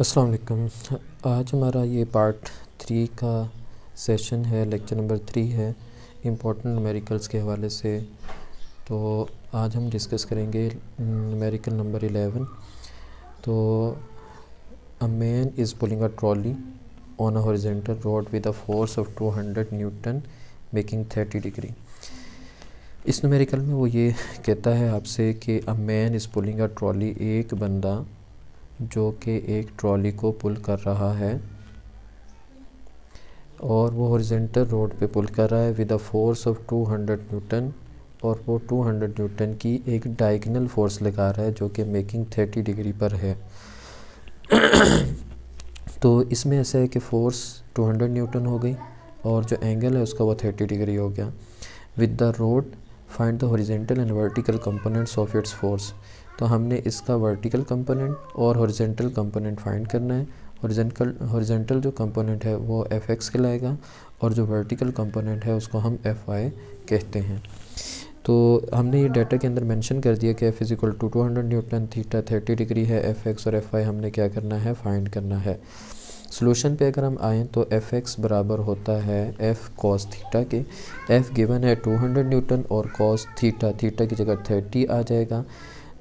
अस्सलाम वालेकुम आज हमारा ये पार्ट थ्री का सेशन है लेक्चर नंबर थ्री है इम्पोर्टेंट नमेरिकल्स के हवाले से तो आज हम डिस्कस करेंगे नमेरिकल नंबर एलेवन तो a man is pulling a trolley on a horizontal road with a force of 200 newton making 30 degree इस नमेरिकल में वो ये कहता है आपसे कि a man is pulling a trolley एक बंदा जो कि एक ट्रॉली को पुल कर रहा है और वो हॉरिजेंटल रोड पे पुल कर रहा है with a force of 200 newton और वो 200 न्यूटन की एक डायगनल फोर्स लगा रहा है जो कि मेकिंग 30 डिग्री पर है तो इसमें ऐसा है कि फोर्स 200 न्यूटन हो गई और जो एंगल है उसका वो 30 डिग्री हो गया with the road find the horizontal and vertical components of its force तो हमने इसका वर्टिकल कंपोनेंट और हॉरिजेंटल कंपोनेंट फाइंड करना है हॉरिजेंटल हॉरिजेंटल जो कंपोनेंट है वो एफ एक्स कहलाएगा और जो वर्टिकल कंपोनेंट है उसको हम एफ वाई कहते हैं तो हमने ये डाटा के अंदर मेंशन कर दिया कि F equal to two hundred newton theta thirty degree है एफ एक्स और एफ वाई हमने क्या करना है फाइंड करना है सोलूशन पे अगर हम आएँ तो एफ़ एक्स बराबर होता है एफ़ कॉस थीटा के एफ़ गिवन है 200 न्यूटन और कॉस थीटा थीटा की जगह 30 आ जाएगा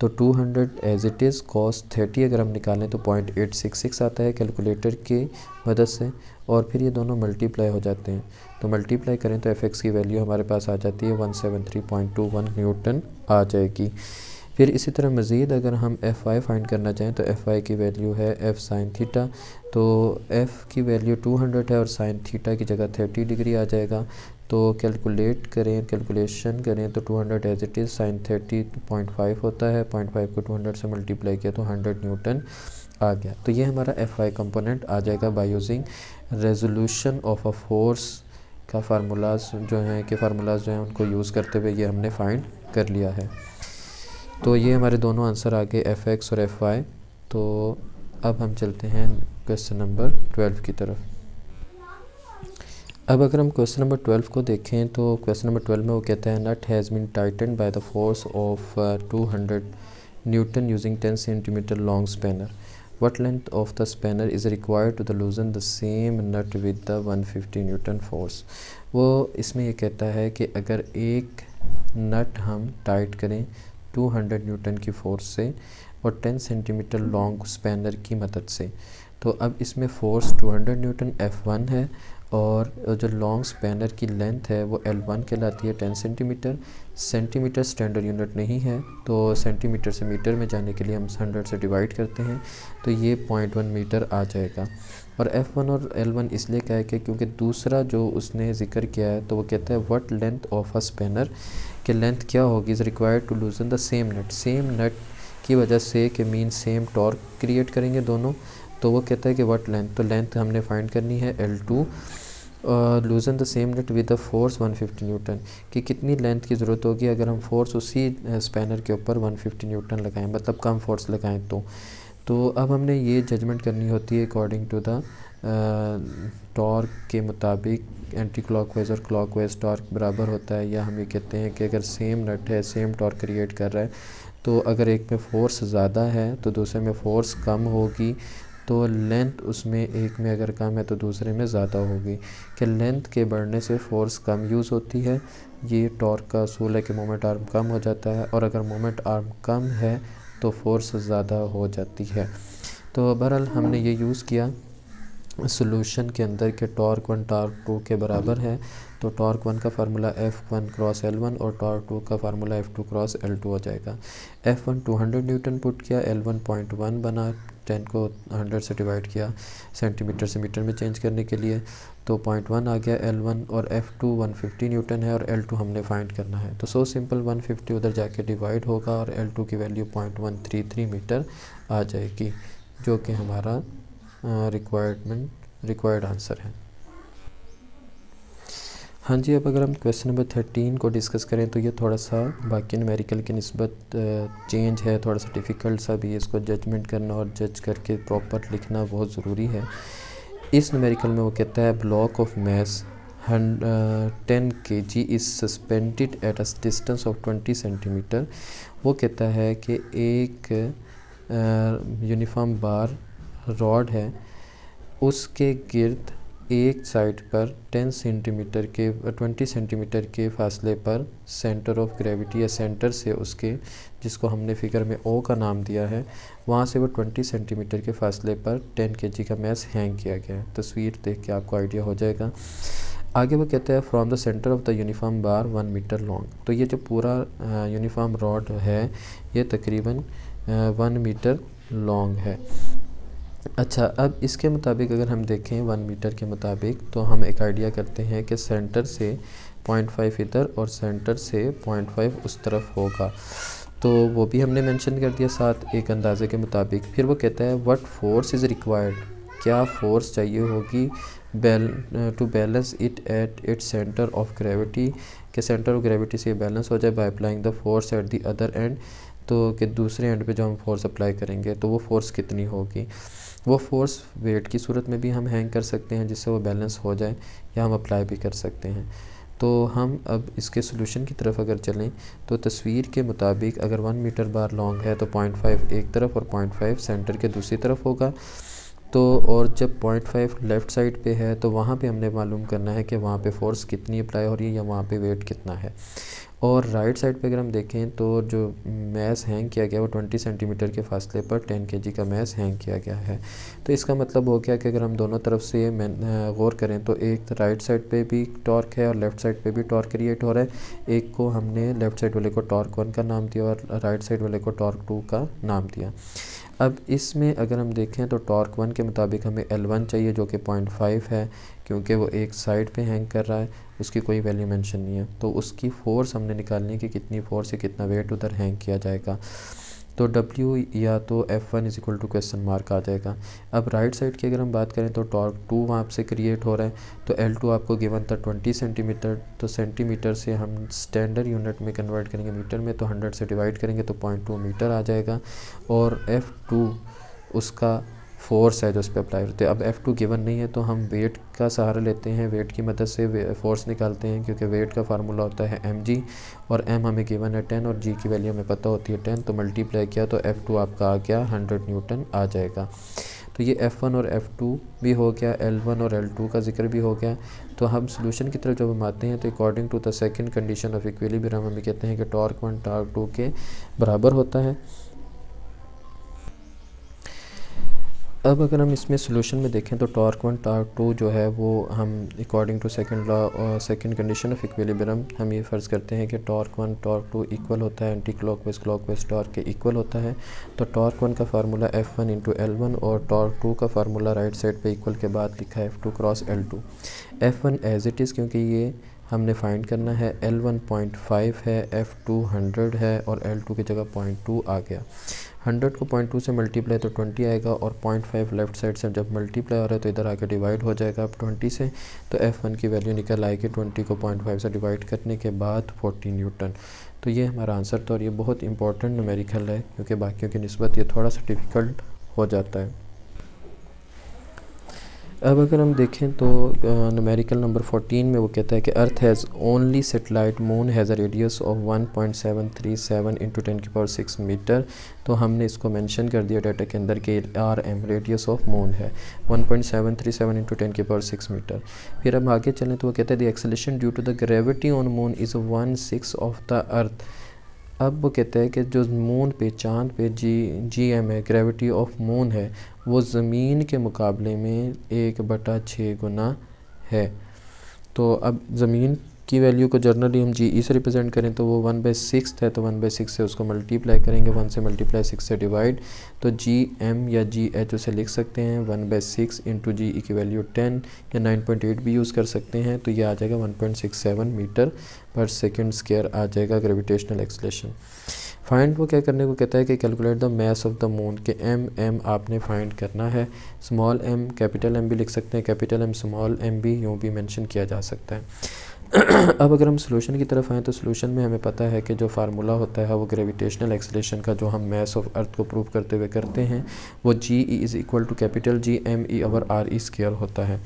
तो 200 एज इट इज़ कॉस 30 अगर हम निकालें तो 0.866 आता है कैलकुलेटर की मदद से और फिर ये दोनों मल्टीप्लाई हो जाते हैं तो मल्टीप्लाई करें तो एफ़ एक्स की वैल्यू हमारे पास आ जाती है वन न्यूटन आ जाएगी फिर इसी तरह मज़ीद अगर हम एफ़ आई फाइंड करना चाहें तो एफ़ आई की वैल्यू है एफ़ साइन थीटा तो एफ़ की वैल्यू टू हंड्रेड है और साइन थीटा की जगह थर्टी डिग्री आ जाएगा तो कैलकुलेट करें कैलकुलेशन करें तो 200 as it is sine thirty point five होता है पॉइंट फाइव को 200 से मल्टीप्लाई किया तो 100 न्यूटन आ गया तो ये हमारा एफ आई कंपोनेंट आ जाएगा by using resolution of a force का फार्मूलाज जो हैं कि फार्मूलाज जो हैं उनको यूज़ करते हुए ये हमने फाइंड कर लिया है तो ये हमारे दोनों आंसर आ गए एफ एक्स और एफ वाई तो अब हम चलते हैं क्वेश्चन नंबर ट्वेल्व की तरफ अब अगर हम क्वेश्चन नंबर ट्वेल्व को देखें तो क्वेश्चन नंबर ट्वेल्व में वो कहता है nut has been tighten by the force of two hundred newton using ten centimetre long spanner what length of the spanner is required to the loosen the same nut with the one fifty newton force वो इसमें ये कहता है कि अगर एक नट हम tight करें 200 न्यूटन की फोर्स से और 10 सेंटीमीटर लॉन्ग स्पैनर की मदद से तो अब इसमें फोर्स 200 न्यूटन F1 है और जो लॉन्ग स्पैनर की लेंथ है वो L1 कहलाती है 10 सेंटीमीटर सेंटीमीटर स्टैंडर्ड यूनिट नहीं है तो सेंटीमीटर से मीटर में जाने के लिए हम 100 से डिवाइड करते हैं तो ये पॉइंट वन मीटर आ जाएगा और F1 और L1 इसलिए कहा कि क्योंकि दूसरा जो उसने जिक्र किया है तो वो कहता है what length of a spanner कि लेंथ क्या होगी is required to loosen the same nut same nut की वजह से कि मीन सेम टॉर्क क्रिएट करेंगे दोनों तो वो कहता है कि वट लेंथ तो लेंथ हमने फाइंड करनी है L to loosen the same nut with the force 150 newton कि कितनी लेंथ की ज़रूरत होगी अगर हम फोर्स उसी स्पैनर के ऊपर 150 न्यूटन लगाएँ मतलब कम फोर्स लगाएं तो तो अब हमने ये जजमेंट करनी होती है अकॉर्डिंग टू द टॉर्क के मुताबिक एंटी क्लॉक वाइज और क्लॉक वाइज टॉर्क बराबर होता है या हम ये कहते हैं कि अगर सेम नट है सेम टॉर्क क्रिएट कर रहा है तो अगर एक में फ़ोर्स ज़्यादा है तो दूसरे में फ़ोर्स कम होगी तो लेंथ उसमें एक में अगर कम है तो दूसरे में ज़्यादा होगी कि लेंथ के बढ़ने से फोर्स कम यूज़ होती है ये टॉर्क का असूल है कि मोमेंट आर्म कम हो जाता है और अगर मोमेंट आर्म कम है तो फोर्स ज़्यादा हो जाती है तो बहरहाल हमने ये यूज़ किया सोलूशन के अंदर के टॉर्क वन टॉर्क टू के बराबर है तो टॉर्क वन का formula F one cross L one और टॉर्क टू का formula F two cross L two हो जाएगा F one two hundred newton put किया एल वन पॉइंट वन बना टेन को हंड्रेड से डिवाइड किया सेंटीमीटर से मीटर में चेंज करने के लिए तो पॉइंट वन आ गया एल वन और F two one fifty newton है और एल टू हमने फाइंड करना है तो सो सिंपल वन फिफ्टी उधर जाके डिवाइड होगा और एल टू की value point one three three metre आ जाएगी जो कि हमारा रिक्वायरमेंट रिक्वायर्ड आंसर है हाँ जी अब अगर हम क्वेश्चन नंबर थर्टीन को डिस्कस करें तो ये थोड़ा सा बाकी न्यूमेरिकल की नस्बत चेंज है थोड़ा सा डिफ़िकल्ट सा भी है इसको जजमेंट करना और जज करके प्रॉपर लिखना बहुत ज़रूरी है इस न्यूमेरिकल में वो कहता है block of mass ten K G is suspended at a distance of twenty centimetre वो कहता है कि एक यूनिफॉर्म बार रॉड है उसके गिर्द एक साइड पर 10 सेंटीमीटर के 20 सेंटीमीटर के फासले पर सेंटर ऑफ ग्रेविटी या सेंटर से उसके जिसको हमने फिगर में ओ का नाम दिया है वहाँ से वो 20 सेंटीमीटर के फासले पर 10 के का मैस हैंग किया गया है तस्वीर देख के आपको आइडिया हो जाएगा आगे वो कहते हैं from the centre of the uniform bar one metre long तो ये जो पूरा यूनिफॉर्म रॉड है ये तकरीबन वन मीटर लॉन्ग है अच्छा अब इसके मुताबिक अगर हम देखें वन मीटर के मुताबिक तो हम एक आइडिया करते हैं कि सेंटर से पॉइंट फाइव इधर और सेंटर से पॉइंट फाइव उस तरफ होगा तो वो भी हमने मेंशन कर दिया साथ एक अंदाजे के मुताबिक फिर वो कहता है व्हाट फोर्स इज़ रिक्वायर्ड क्या फोर्स चाहिए होगी बैल to balance it at it centre of gravity के सेंटर ऑफ ग्रेविटी से बैलेंस हो जाए by applying the force at the other end तो कि दूसरे एंड पे जो हम फोर्स अप्लाई करेंगे तो वो फोर्स कितनी होगी वो फ़ोर्स वेट की सूरत में भी हम हैंग कर सकते हैं जिससे वो बैलेंस हो जाए या हम अप्लाई भी कर सकते हैं तो हम अब इसके सॉल्यूशन की तरफ अगर चलें तो तस्वीर के मुताबिक अगर वन मीटर बार लॉन्ग है तो पॉइंट फाइव एक तरफ और पॉइंट फाइव सेंटर के दूसरी तरफ होगा तो और जब पॉइंट फाइव लेफ़्ट साइड पे है तो वहाँ पे हमने मालूम करना है कि वहाँ पे फ़ोर्स कितनी अप्लाई हो रही है या वहाँ पे वेट कितना है और राइट साइड पे अगर हम देखें तो जो मैस हैंग किया गया वो 20 सेंटीमीटर के फासले पर 10 के का मैस हैंग किया गया है तो इसका मतलब हो गया कि अगर हम दोनों तरफ से गौर करें तो एक राइट तो साइड पे भी टॉर्क है और लेफ़्ट साइड पे भी टॉर्क क्रिएट हो रहा है एक को हमने लेफ़्ट साइड वाले को टॉर्क वन का नाम दिया और राइट साइड वाले को टॉर्क टू का नाम दिया अब इसमें अगर हम देखें तो टॉर्क वन के मुताबिक हमें एल वन चाहिए जो कि पॉइंट फाइव है क्योंकि वो एक साइड पे हैंग कर रहा है उसकी कोई वैल्यू मेंशन नहीं है तो उसकी फ़ोर्स हमने निकालनी है कि कितनी फ़ोर्स से कितना वेट उधर हैंग किया जाएगा तो W या तो F1 one is equal to question mark आ जाएगा अब राइट साइड की अगर हम बात करें तो टॉर्क टू वहाँ से क्रिएट हो रहा है तो L2 आपको गिवन था 20 सेंटीमीटर तो सेंटीमीटर से हम स्टैंडर्ड यूनिट में कन्वर्ट करेंगे मीटर में तो 100 से डिवाइड करेंगे तो पॉइंट मीटर आ जाएगा और F2 उसका फ़ोर्स है जो उस पर अप्लाई होती है अब एफ़ टू गिवन नहीं है तो हम वेट का सहारा लेते हैं वेट की मदद से फ़ोर्स निकालते हैं क्योंकि वेट का फार्मूला होता है एम जी और एम हमें गिवन है टेन और जी की वैल्यू हमें पता होती है टेन तो मल्टीप्लाई किया तो एफ़ टू आपका आ गया हंड्रेड न्यूटन आ जाएगा तो ये एफ़ वन और एफ़ टू भी हो गया एल वन और एल टू का जिक्र भी हो गया तो हम सोल्यूशन की तरफ जब हम आते हैं तो according to the second condition of भी हम कहते हैं कि टॉर्क वन टॉर्क टू के बराबर होता है अब अगर हम इसमें सोल्यूशन में देखें तो टॉर्क वन टॉर्क टू जो है वो हम अकॉर्डिंग टू सेकेंड लॉ और सेकेंड कंडीशन ऑफ इक्विलिब्रियम हम ये फ़र्ज़ करते हैं कि torque one torque two equal होता है anticlockwise clockwise torque के इक्वल होता है तो टॉर्क वन का formula F one into L one और टॉर्क टू का फार्मूला राइट साइड पर इक्वल के बाद लिखा है F two cross L two F one as it is क्योंकि ये हमने फाइंड करना है एल वन पॉइंट फाइव है एफ़ टू हंड्रेड है और एल टू की जगह पॉइंट टू आ गया हंड्रेड को पॉइंट टू से मल्टीप्लाई तो ट्वेंटी आएगा और पॉइंट फाइव लेफ्ट साइड से जब मल्टीप्लाई हो रहा है तो इधर आके डिवाइड हो जाएगा अब ट्वेंटी से तो एफ़ वन की वैल्यू निकल आएगी ट्वेंटी को पॉइंट फाइव से डिवाइड करने के बाद फोर्टी न्यूटन तो ये हमारा आंसर था और ये बहुत इंपॉर्टेंट न्यूमेरिकल है क्योंकि बाकियों की नस्बत ये थोड़ा सा डिफ़िकल्ट हो जाता है अब अगर हम देखें तो नमेरिकल नंबर 14 में वो कहता है कि earth has only satellite moon has a radius of 1.737 into ten की पावर सिक्स मीटर तो हमने इसको मेंशन कर दिया डाटा के अंदर कि R M radius of moon है 1.737 इंटू टेन की पावर सिक्स मीटर फिर हम आगे चलें तो वो कहते हैं the acceleration due to the gravity on moon is one six of the earth अब वो कहते हैं कि जो मून पे चांद पे जी जी एम है ग्रेविटी ऑफ मून है वो ज़मीन के मुकाबले में एक बटा छः गुना है तो अब ज़मीन की वैल्यू को जर्नली हम जी ई e से रिप्रेजेंट करें तो वो वन बाई सिक्स है तो वन बाई सिक्स से उसको मल्टीप्लाई करेंगे वन से मल्टीप्लाई सिक्स से डिवाइड तो जी एम या जी एच उसे लिख सकते हैं one by six into g e की वैल्यू टेन या नाइन पॉइंट एट भी यूज़ कर सकते हैं तो ये आ जाएगा one point six seven metre per second square आ जाएगा ग्रेविटेशनल एक्सलेशन फाइंड वो क्या करने को कहता है कि calculate the mass of the moon के एम एम आपने फाइंड करना है स्मॉल एम कैपिटल एम भी लिख सकते हैं कैपिटल एम स्मॉल एम भी यूँ भी मैंशन किया जा सकता है अब अगर हम सोल्यूशन की तरफ आएँ तो सोल्यूशन में हमें पता है कि जो फार्मूला होता है वो ग्रेविटेशनल एक्सलेशन का जो हम मैस ऑफ अर्थ को प्रूव करते हुए करते हैं वो g e is equal to capital G M E over R E square होता है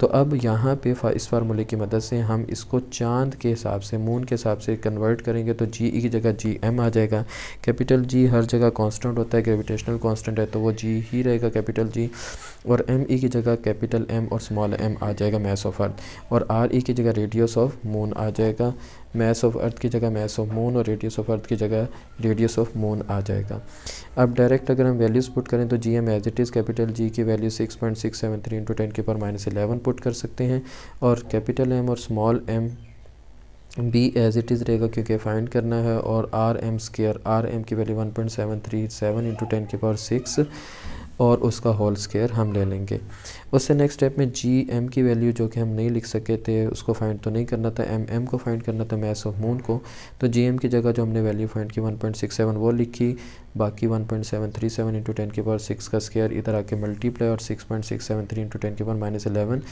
तो अब यहाँ पे फा, इस फार्मूले की मदद से हम इसको चांद के हिसाब से मून के हिसाब से कन्वर्ट करेंगे तो जी ई e की जगह जी एम आ जाएगा कैपिटल जी हर जगह कॉन्स्टेंट होता है ग्रेविटेशनल कॉन्स्टेंट है तो वो जी ही रहेगा कैपिटल जी और एम ई e की जगह कैपिटल एम और स्मॉल एम आ जाएगा मैस ऑफ अर्थ और आर ई e की जगह रेडियस ऑफ ऑफ मून आ जाएगा मैस ऑफ अर्थ की जगह मैस ऑफ मून और रेडियस ऑफ अर्थ की जगह रेडियस ऑफ मून आ जाएगा अब डायरेक्ट अगर हम वैल्यूज़ पुट करें तो g m as it is capital G की value six point six seven three into ten के पर माइनस इलेवन पुट कर सकते हैं और कैपिटल एम और small m be as it is रहेगा क्योंकि फाइंड करना है और R M square R M की value one point seven three seven into ten के पावर सिक्स और उसका होल स्केयर हम ले लेंगे उससे नेक्स्ट स्टेप में जी एम की वैल्यू जो कि हम नहीं लिख सके थे उसको फाइंड तो नहीं करना था एम एम को फाइंड करना था मैस ऑफ मून को तो जी एम की जगह जो हमने वैल्यू फाइंड की 1.67 वो लिखी बाकी 1.737 point seven three seven into ten के पावर सिक्स का स्केयर इधर आके मल्टीप्लाई और 6.673 point six seven three into ten के पावर माइनस एलेवन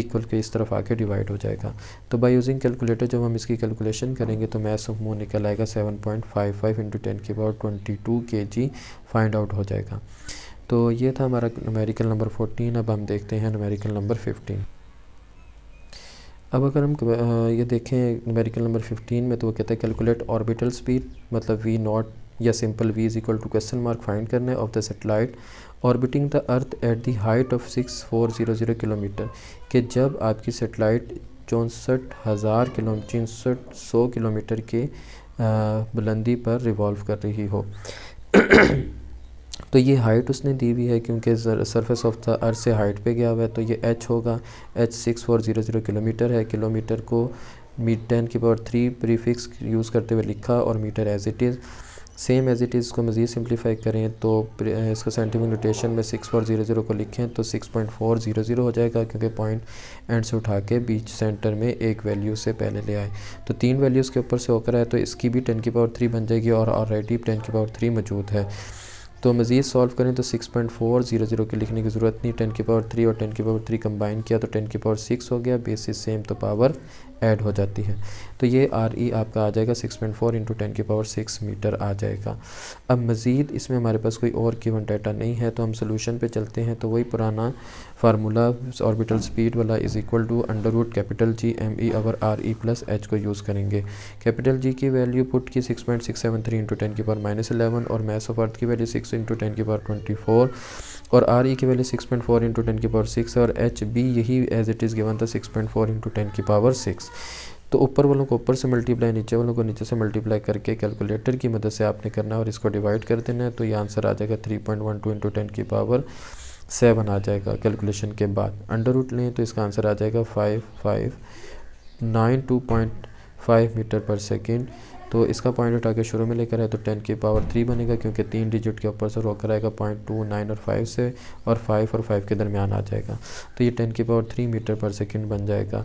इक्वल के इस तरफ आके डिवाइड हो जाएगा तो बाई यूजिंग कैलकुलेटर जब हम इसकी कैलकुलेशन करेंगे तो मैस ऑफ मून निकल आएगा seven point five five into ten के power twenty two k g find out हो जाएगा तो ये था हमारा नमेरिकल नंबर फोटीन अब हम देखते हैं नमेरिकल नंबर फिफ्टीन अब अगर हम ये देखें नमेरिकल नंबर फिफ्टीन में तो वो कहते हैं कैलकुलेट ऑर्बिटल स्पीड मतलब वी नॉट या simple v is equal to question mark find करना है of the satellite orbiting the earth at the height of six four zero zero kilometre कि जब आपकी सेटेलाइट चौंसठ हज़ार किलो चौंसठ सौ किलोमीटर के बुलंदी पर रिवॉल्व कर रही हो तो ये हाइट उसने दी हुई है क्योंकि सरफेस ऑफ द अर्थ से हाइट पे गया हुआ है तो ये एच होगा h six four zero zero kilometre है किलोमीटर को मी टेन की पावर थ्री प्रीफिक्स यूज़ करते हुए लिखा और metre as it is same as it is को मज़ीद सिंप्लीफाई करें तो इसका साइंटिफिक नोटेशन में सिक्स फोर ज़ीरो ज़ीरो को लिखें तो six point four zero zero हो जाएगा क्योंकि पॉइंट एंड से उठा के बीच सेंटर में एक वैल्यू से पहले ले आए तो तीन वैल्यूज़ के ऊपर से होकर आए तो इसकी भी टेन की पावर थ्री बन जाएगी और ऑलरेडी टेन की पावर थ्री मौजूद है तो मज़ीद सॉल्व करें तो six point four zero zero के लिखने की ज़रूरत नहीं टेन की पावर थ्री और टेन की पावर थ्री कंबाइन किया तो टेन के पावर सिक्स हो गया बेसिस सेम तो पावर ऐड हो जाती है तो ये आर ई e आपका आ जाएगा six point four into ten के पावर सिक्स मीटर आ जाएगा अब मज़ीद इसमें हमारे पास कोई और गिवन डाटा नहीं है तो हम सोल्यूशन पर चलते हैं तो वही पुराना फार्मूला ऑर्बिटल स्पीड वाला is equal to under root capital G M E over R E plus H को यूज़ करेंगे कैपिटल जी की वैल्यू पुट की six point six seven three into ten के पावर माइनस इलेवन और mass of earth की value six into ten की power twenty four और R E e की value six point four into ten की power six और H be यही as it is given था six point four into ten की power six तो ऊपर वालों को ऊपर से मल्टीप्लाई नीचे वालों को नीचे से मल्टीप्लाई करके कैलकुलेटर की मदद से आपने करना है और इसको डिवाइड कर देना है तो ये आंसर आ जाएगा three point one two into ten की पावर सेवन आ जाएगा कैलकुलेशन के बाद अंडर रूट लें तो इसका आंसर आ जाएगा five five nine two point five metre per second तो इसका पॉइंट उठा के शुरू में लेकर है तो टेन की पावर थ्री बनेगा क्योंकि तीन डिजिट के ऊपर से रोकर आएगा पॉइंट टू नाइन और फाइव से और फाइव और फाइव के दरमियान आ जाएगा तो ये टेन की power three metre per second बन जाएगा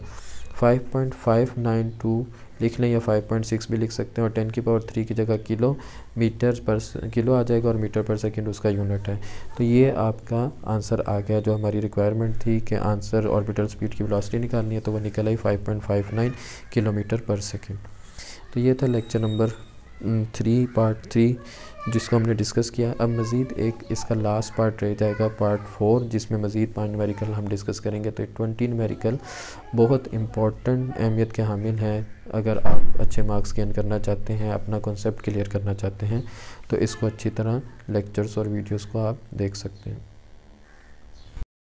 five point five nine two लिख लें या फाइव पॉइंट सिक्स भी लिख सकते हैं और टेन की पावर थ्री की जगह किलो मीटर पर किलो आ जाएगा और मीटर पर सेकेंड उसका यूनिट है तो ये आपका आंसर आ गया जो हमारी रिक्वायरमेंट थी कि आंसर ऑर्बिटल स्पीड की वेलोसिटी निकालनी है तो वो निकल आई five point five nine kilometre per second तो ये था lecture number three part three जिसको हमने डिस्कस किया अब मज़ीद एक इसका लास्ट पार्ट रह जाएगा पार्ट फोर जिसमें मज़ीद पाँच मेरिकल हम डिस्कस करेंगे तो ट्वेंटी मेरिकल बहुत इंपॉर्टेंट अहमियत के हामिल हैं अगर आप अच्छे मार्क्स गेन करना चाहते हैं अपना कॉन्सेप्ट क्लियर करना चाहते हैं तो इसको अच्छी तरह लेक्चर्स और वीडियोज़ को आप देख सकते हैं